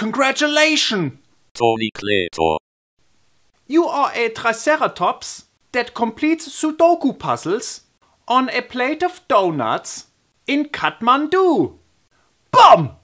Congratulations! Tony You are a Triceratops that completes Sudoku puzzles on a plate of donuts in Kathmandu. Bomb!